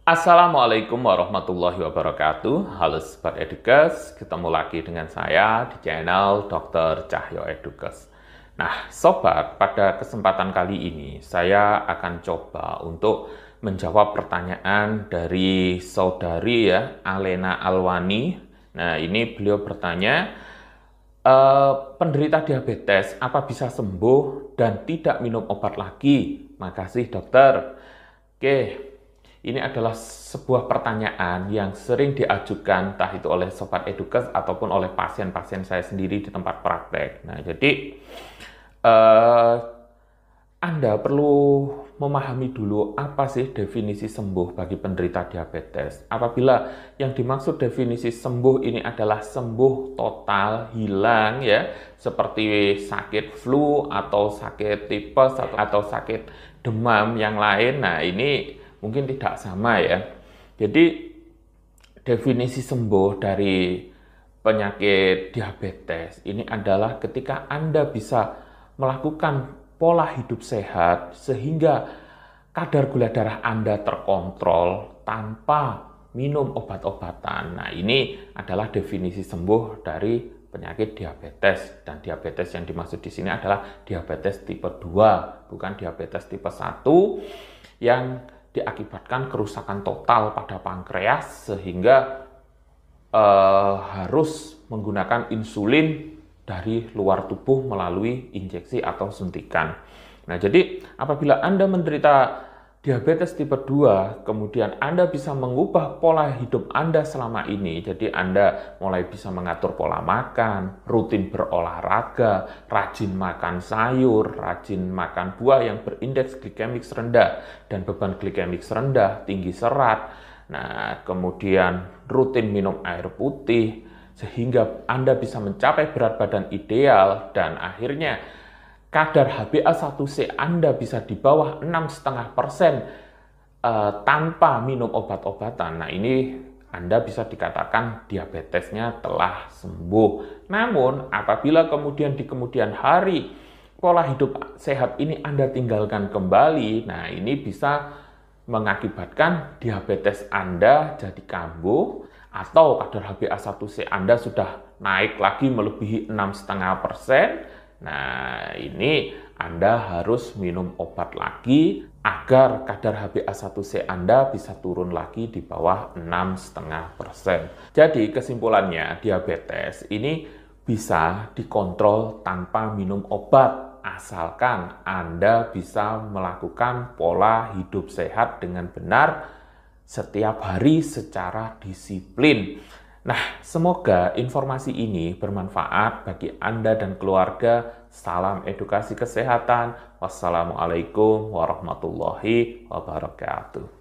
Assalamualaikum warahmatullahi wabarakatuh. Halo Sobat Edukes, ketemu lagi dengan saya di channel Dr. Cahyo Edukes. Nah, Sobat, pada kesempatan kali ini saya akan coba untuk menjawab pertanyaan dari saudari ya, Alena Alwani. Nah, ini beliau bertanya, e, penderita diabetes apa bisa sembuh dan tidak minum obat lagi? Makasih dokter. Oke, ini adalah sebuah pertanyaan yang sering diajukan entah itu oleh sobat edukas ataupun oleh pasien-pasien saya sendiri di tempat praktek. Nah, jadi uh, Anda perlu memahami dulu apa sih definisi sembuh bagi penderita diabetes. Apabila yang dimaksud definisi sembuh ini adalah sembuh total, hilang ya, seperti sakit flu atau sakit tipes atau sakit demam yang lain. Nah, ini mungkin tidak sama ya. Jadi definisi sembuh dari penyakit diabetes ini adalah ketika Anda bisa melakukan pola hidup sehat sehingga kadar gula darah Anda terkontrol tanpa minum obat-obatan. Nah, ini adalah definisi sembuh dari penyakit diabetes dan diabetes yang dimaksud di sini adalah diabetes tipe 2, bukan diabetes tipe 1 yang diakibatkan kerusakan total pada pankreas sehingga eh, harus menggunakan insulin dari luar tubuh melalui injeksi atau suntikan. Nah, jadi apabila Anda menderita diabetes tipe 2, kemudian Anda bisa mengubah pola hidup Anda selama ini. Jadi Anda mulai bisa mengatur pola makan, rutin berolahraga, rajin makan sayur, rajin makan buah yang berindeks glikemik rendah dan beban glikemik rendah, tinggi serat. Nah, kemudian rutin minum air putih sehingga Anda bisa mencapai berat badan ideal dan akhirnya kadar HbA1c Anda bisa di bawah 6,5% persen eh, tanpa minum obat-obatan. Nah ini Anda bisa dikatakan diabetesnya telah sembuh. Namun apabila kemudian di kemudian hari pola hidup sehat ini Anda tinggalkan kembali, nah ini bisa mengakibatkan diabetes Anda jadi kambuh atau kadar HbA1c Anda sudah naik lagi melebihi 6,5 persen Nah, ini Anda harus minum obat lagi agar kadar HbA1c Anda bisa turun lagi di bawah 6,5%. Jadi, kesimpulannya diabetes ini bisa dikontrol tanpa minum obat asalkan Anda bisa melakukan pola hidup sehat dengan benar setiap hari secara disiplin. Nah, semoga informasi ini bermanfaat bagi Anda dan keluarga. Salam edukasi kesehatan. Wassalamualaikum warahmatullahi wabarakatuh.